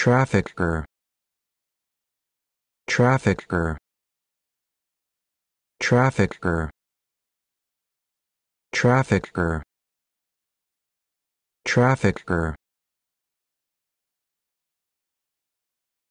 trafficker trafficker trafficker trafficker trafficker